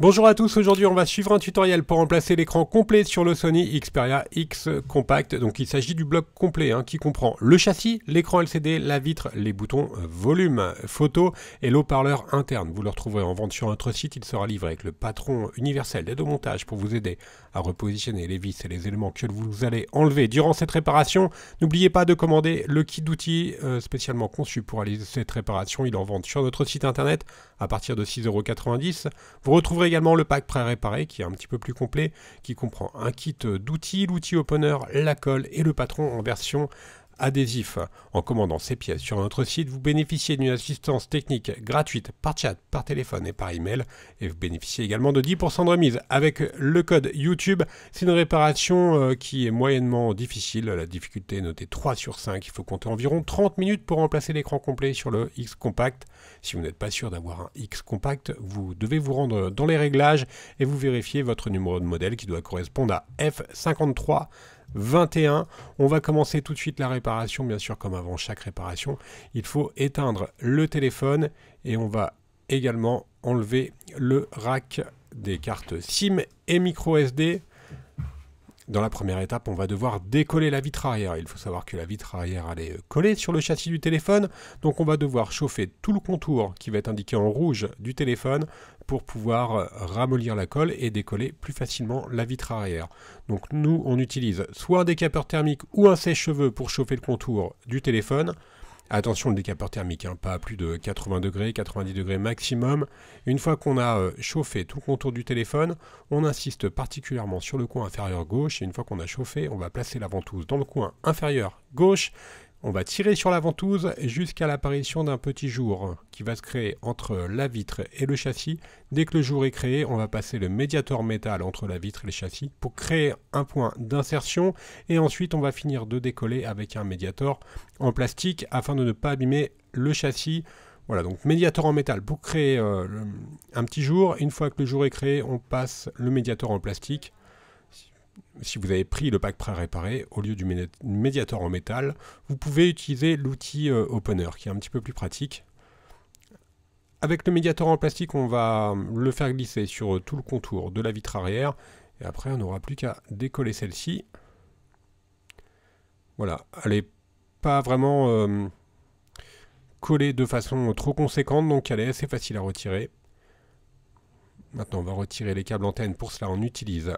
Bonjour à tous, aujourd'hui on va suivre un tutoriel pour remplacer l'écran complet sur le Sony Xperia X Compact. Donc il s'agit du bloc complet hein, qui comprend le châssis, l'écran LCD, la vitre, les boutons euh, volume, photo et l'eau-parleur interne. Vous le retrouverez en vente sur notre site, il sera livré avec le patron universel d'aide au montage pour vous aider à repositionner les vis et les éléments que vous allez enlever durant cette réparation. N'oubliez pas de commander le kit d'outils euh, spécialement conçu pour réaliser cette réparation. Il en vente sur notre site internet à partir de 6,90€. Vous retrouverez également le pack pré réparer qui est un petit peu plus complet, qui comprend un kit d'outils, l'outil opener, la colle et le patron en version adhésif. En commandant ces pièces sur notre site, vous bénéficiez d'une assistance technique gratuite par chat, par téléphone et par email. Et vous bénéficiez également de 10% de remise avec le code YouTube. C'est une réparation euh, qui est moyennement difficile. La difficulté est notée 3 sur 5. Il faut compter environ 30 minutes pour remplacer l'écran complet sur le X Compact. Si vous n'êtes pas sûr d'avoir un X Compact, vous devez vous rendre dans les réglages et vous vérifiez votre numéro de modèle qui doit correspondre à F53. 21. On va commencer tout de suite la réparation, bien sûr comme avant chaque réparation. Il faut éteindre le téléphone et on va également enlever le rack des cartes SIM et micro SD. Dans la première étape, on va devoir décoller la vitre arrière. Il faut savoir que la vitre arrière elle est collée sur le châssis du téléphone, donc on va devoir chauffer tout le contour qui va être indiqué en rouge du téléphone pour pouvoir euh, ramollir la colle et décoller plus facilement la vitre arrière. Donc nous, on utilise soit un décapeur thermique ou un sèche-cheveux pour chauffer le contour du téléphone. Attention le décapeur thermique, hein, pas plus de 80 degrés, 90 degrés maximum. Une fois qu'on a euh, chauffé tout le contour du téléphone, on insiste particulièrement sur le coin inférieur gauche. Et une fois qu'on a chauffé, on va placer la ventouse dans le coin inférieur gauche on va tirer sur la ventouse jusqu'à l'apparition d'un petit jour qui va se créer entre la vitre et le châssis. Dès que le jour est créé, on va passer le médiator métal entre la vitre et le châssis pour créer un point d'insertion et ensuite on va finir de décoller avec un médiator en plastique afin de ne pas abîmer le châssis. Voilà, donc médiator en métal pour créer euh, un petit jour. Une fois que le jour est créé, on passe le médiator en plastique si vous avez pris le pack à réparer au lieu du médiator en métal, vous pouvez utiliser l'outil euh, opener qui est un petit peu plus pratique. Avec le médiator en plastique, on va euh, le faire glisser sur euh, tout le contour de la vitre arrière. Et après, on n'aura plus qu'à décoller celle-ci. Voilà, elle n'est pas vraiment collée de façon trop conséquente, donc elle est assez facile à retirer. Maintenant, on va retirer les câbles antennes. Pour cela, on utilise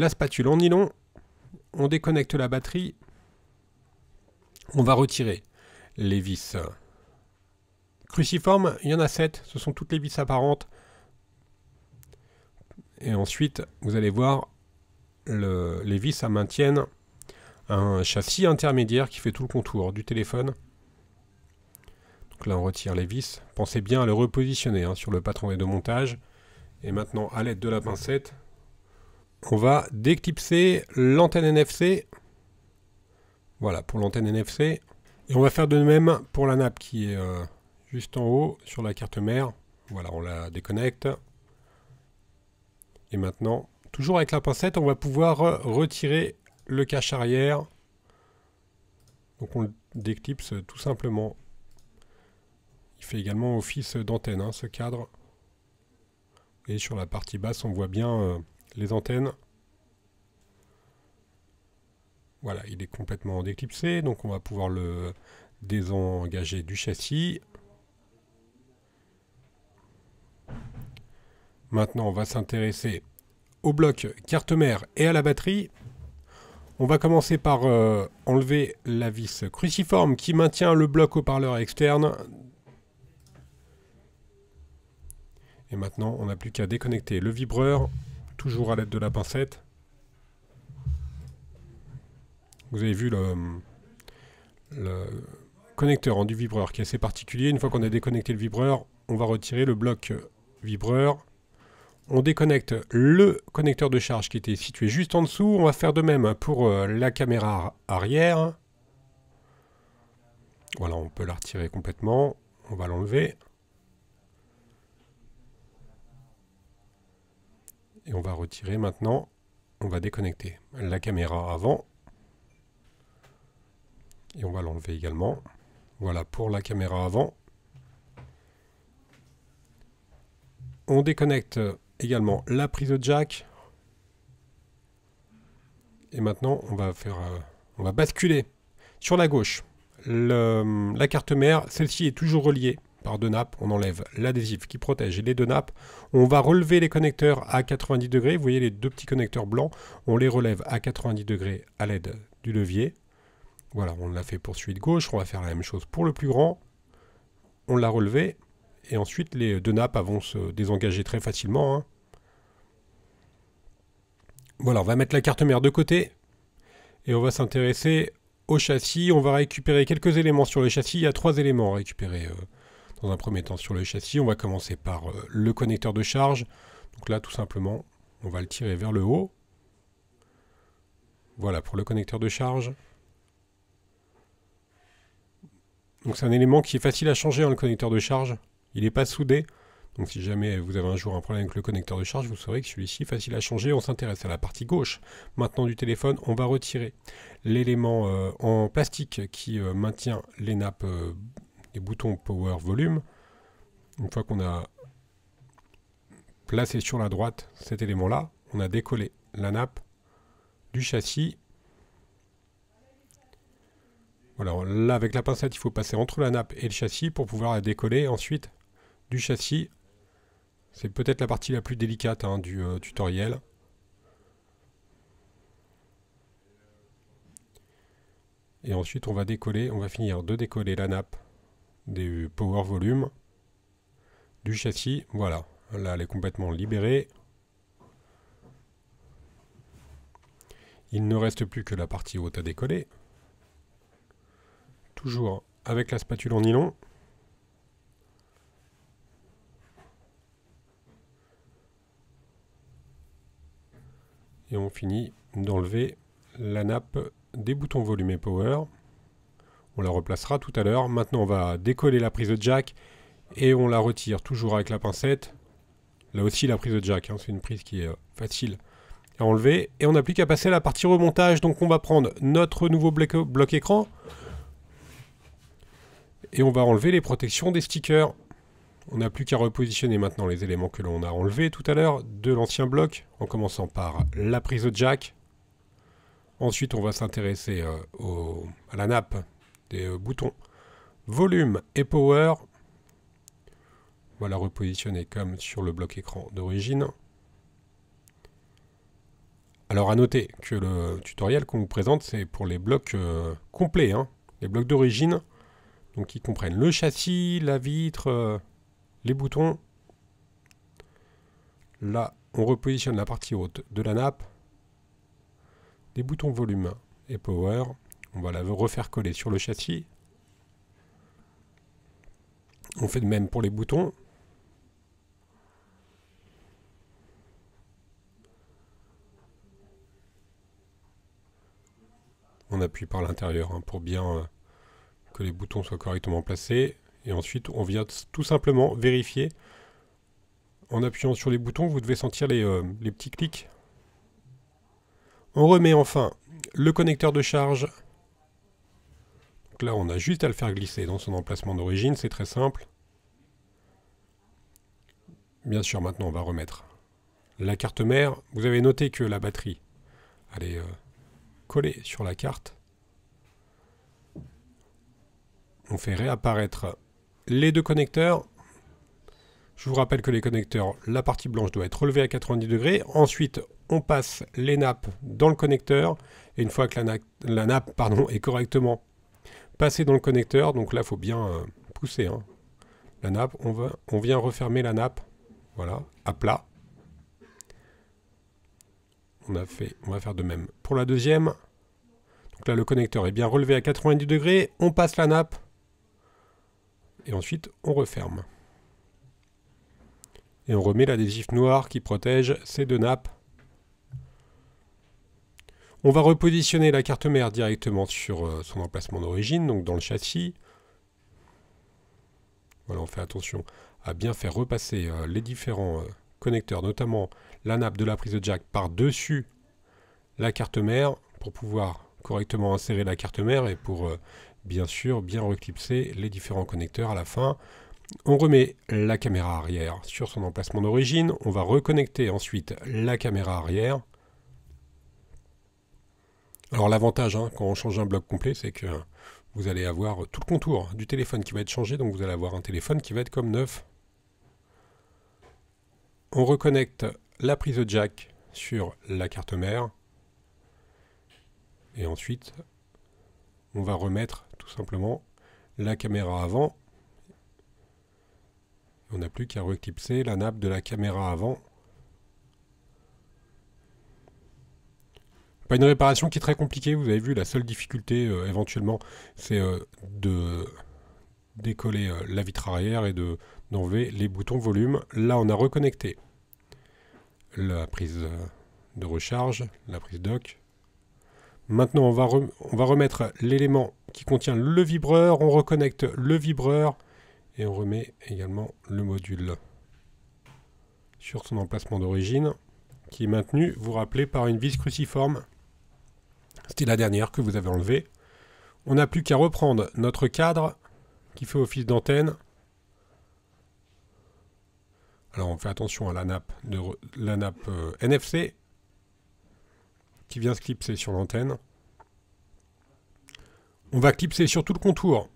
la spatule en nylon, on déconnecte la batterie, on va retirer les vis cruciformes, il y en a 7, ce sont toutes les vis apparentes. Et ensuite, vous allez voir, les vis, à maintiennent un châssis intermédiaire qui fait tout le contour du téléphone. Donc là, on retire les vis. Pensez bien à le repositionner hein, sur le patron et de montage. Et maintenant, à l'aide de la pincette, on va déclipser l'antenne NFC. Voilà, pour l'antenne NFC. Et on va faire de même pour la nappe qui est euh, juste en haut sur la carte mère. Voilà, on la déconnecte. Et maintenant, toujours avec la pincette, on va pouvoir euh, retirer le cache arrière. Donc on le déclipse tout simplement. Il fait également office d'antenne, hein, ce cadre. Et sur la partie basse, on voit bien... Euh, les antennes. Voilà, il est complètement déclipsé, donc on va pouvoir le désengager du châssis. Maintenant, on va s'intéresser au bloc carte mère et à la batterie. On va commencer par euh, enlever la vis cruciforme qui maintient le bloc haut-parleur externe. Et maintenant, on n'a plus qu'à déconnecter le vibreur toujours à l'aide de la pincette. Vous avez vu le, connecteur en du vibreur qui est assez particulier. Une fois qu'on a déconnecté le vibreur, on va retirer le bloc vibreur. On déconnecte le connecteur de charge qui était situé juste en dessous. On va faire de même pour euh, la caméra arrière. Voilà, on peut la retirer complètement. On va l'enlever. et on va retirer maintenant. On va déconnecter la caméra avant et on va l'enlever également. Voilà pour la caméra avant. On déconnecte également la prise de jack. Et maintenant, on va faire, euh, on va basculer sur la gauche. la carte mère, celle-ci est toujours reliée par deux nappes, on enlève l'adhésif qui protège les deux nappes, on va relever les connecteurs à 90 degrés, vous voyez les deux petits connecteurs blancs, on les relève à 90 degrés à l'aide du levier, voilà, on l'a fait pour celui de gauche, on va faire la même chose pour le plus grand, on l'a relevé, et ensuite les deux nappes vont se désengager très facilement. Hein. Voilà, on va mettre la carte mère de côté, et on va s'intéresser au châssis, on va récupérer quelques éléments sur le châssis, il y a trois éléments à récupérer euh, dans un premier temps sur le châssis. On va commencer par euh, le connecteur de charge. Donc là, tout simplement, on va le tirer vers le haut. Voilà pour le connecteur de charge. Donc c'est un élément qui est facile à changer, hein, le connecteur de charge. Il n'est pas soudé. Donc si jamais vous avez un jour un problème avec le connecteur de charge, vous saurez que celui-ci est facile à changer. On s'intéresse à la partie gauche. Maintenant du téléphone, on va retirer l'élément euh, en plastique qui euh, maintient les nappes les boutons Power Volume, une fois qu'on a placé sur la droite cet élément-là, on a décollé la nappe du châssis. Voilà, là avec la pincette, il faut passer entre la nappe et le châssis pour pouvoir la décoller ensuite du châssis. C'est peut-être la partie la plus délicate hein, du euh, tutoriel. Et ensuite, on va décoller, on va finir de décoller la nappe des power volume du châssis. Voilà, là elle est complètement libérée. Il ne reste plus que la partie haute à décoller. Toujours avec la spatule en nylon. Et on finit d'enlever la nappe des boutons volume et power. On la replacera tout à l'heure. Maintenant, on va décoller la prise de jack et on la retire toujours avec la pincette. Là aussi, la prise de jack, hein, c'est une prise qui est euh, facile à enlever. Et on n'a plus qu'à passer à la partie remontage. Donc on va prendre notre nouveau bloc, écran et on va enlever les protections des stickers. On n'a plus qu'à repositionner maintenant les éléments que l'on a enlevés tout à l'heure de l'ancien bloc, en commençant par la prise de jack. Ensuite, on va s'intéresser euh, à la nappe des euh, boutons volume et power. voilà repositionner comme sur le bloc écran d'origine. Alors à noter que le tutoriel qu'on vous présente, c'est pour les blocs euh, complets, hein. les blocs d'origine, donc qui comprennent le châssis, la vitre, euh, les boutons. Là, on repositionne la partie haute de la nappe, des boutons volume et power. On va la refaire coller sur le châssis. On fait de même pour les boutons. On appuie par l'intérieur hein, pour bien euh, que les boutons soient correctement placés. Et ensuite, on vient tout simplement vérifier. En appuyant sur les boutons, vous devez sentir les, euh, les petits clics. On remet enfin le connecteur de charge là, on a juste à le faire glisser dans son emplacement d'origine, c'est très simple. Bien sûr, maintenant, on va remettre la carte mère. Vous avez noté que la batterie, elle est euh, collée sur la carte. On fait réapparaître les deux connecteurs. Je vous rappelle que les connecteurs, la partie blanche doit être relevée à 90 degrés. Ensuite, on passe les nappes dans le connecteur. Et une fois que la, la nappe pardon, est correctement passer dans le connecteur. Donc là, il faut bien euh, pousser hein. la nappe. On, on vient refermer la nappe. Voilà, à plat. On, a fait, on va faire de même pour la deuxième. Donc là, le connecteur est bien relevé à 90 degrés. On passe la nappe. Et ensuite, on referme. Et on remet l'adhésif noir qui protège ces deux nappes on va repositionner la carte mère directement sur euh, son emplacement d'origine, donc dans le châssis. Voilà, on fait attention à bien faire repasser euh, les différents euh, connecteurs, notamment la nappe de la prise de jack par-dessus la carte mère pour pouvoir correctement insérer la carte mère et pour bien sûr bien reclipser les différents connecteurs à la fin. On remet la caméra arrière sur son emplacement d'origine. On va reconnecter ensuite la caméra arrière alors l'avantage hein, quand on change un bloc complet, c'est que vous allez avoir tout le contour du téléphone qui va être changé, donc vous allez avoir un téléphone qui va être comme neuf. On reconnecte la prise jack sur la carte mère. Et ensuite, on va remettre tout simplement la caméra avant. On n'a plus qu'à reclipser la nappe de la caméra avant une réparation qui est très compliquée, vous avez vu, la seule difficulté euh, éventuellement, c'est euh, de décoller euh, la vitre arrière et de d'enlever les boutons volume. Là, on a reconnecté la prise de recharge, la prise doc. Maintenant, on va, on va remettre l'élément qui contient le vibreur, on reconnecte le vibreur et on remet également le module sur son emplacement d'origine qui est maintenu, vous rappelez, par une vis cruciforme c'était la dernière que vous avez enlevée. On n'a plus qu'à reprendre notre cadre qui fait office d'antenne. Alors on fait attention à la nappe, NFC euh, qui vient se clipser sur l'antenne. On va clipser sur tout le contour.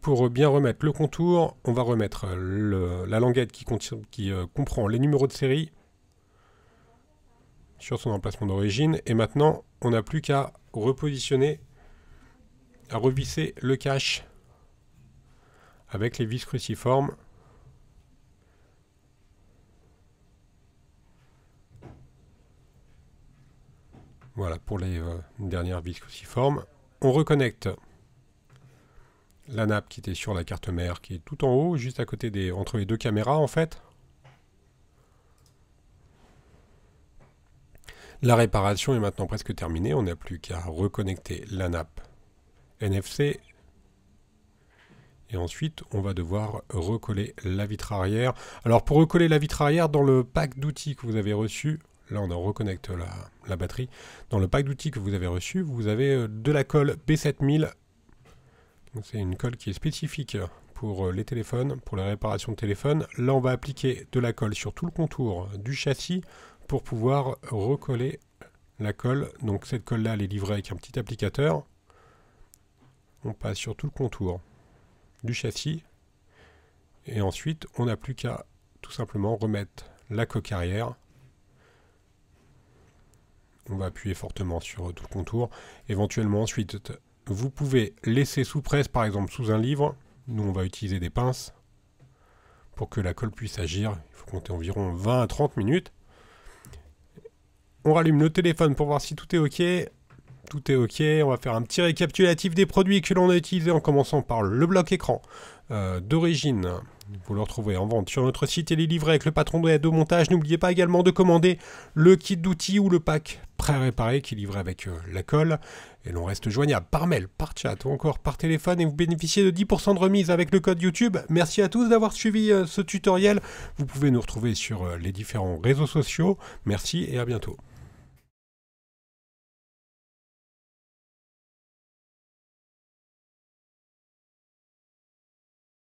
Pour bien remettre le contour, on va remettre la languette qui, euh, comprend les numéros de série, sur son emplacement d'origine. Et maintenant, on n'a plus qu'à repositionner, à revisser le cache avec les vis cruciformes. Voilà pour les euh, dernières vis cruciformes. On reconnecte la nappe qui était sur la carte mère, qui est tout en haut, juste à côté des, entre les deux caméras en fait. La réparation est maintenant presque terminée, on n'a plus qu'à reconnecter la nappe NFC. Et ensuite, on va devoir recoller la vitre arrière. Alors pour recoller la vitre arrière, dans le pack d'outils que vous avez reçu, là on en reconnecte la, la batterie, dans le pack d'outils que vous avez reçu, vous avez euh, de la colle B7000. C'est une colle qui est spécifique pour euh, les téléphones, pour la réparation de téléphone. Là, on va appliquer de la colle sur tout le contour du châssis pour pouvoir recoller la colle. Donc cette colle là elle est livrée avec un petit applicateur. On passe sur tout le contour du châssis et ensuite on n'a plus qu'à tout simplement remettre la coque arrière. On va appuyer fortement sur tout le contour. Éventuellement ensuite vous pouvez laisser sous presse par exemple sous un livre. Nous on va utiliser des pinces pour que la colle puisse agir. Il faut compter environ 20 à 30 minutes. On rallume le téléphone pour voir si tout est OK. Tout est OK. On va faire un petit récapitulatif des produits que l'on a utilisés en commençant par le bloc écran euh, d'origine. Vous le retrouvez en vente sur notre site et les livrets avec le patron de montage. N'oubliez pas également de commander le kit d'outils ou le pack pré-réparé qui est livré avec euh, la colle. Et l'on reste joignable par mail, par chat ou encore par téléphone et vous bénéficiez de 10% de remise avec le code YouTube. Merci à tous d'avoir suivi euh, ce tutoriel. Vous pouvez nous retrouver sur les différents réseaux sociaux. Merci et à bientôt.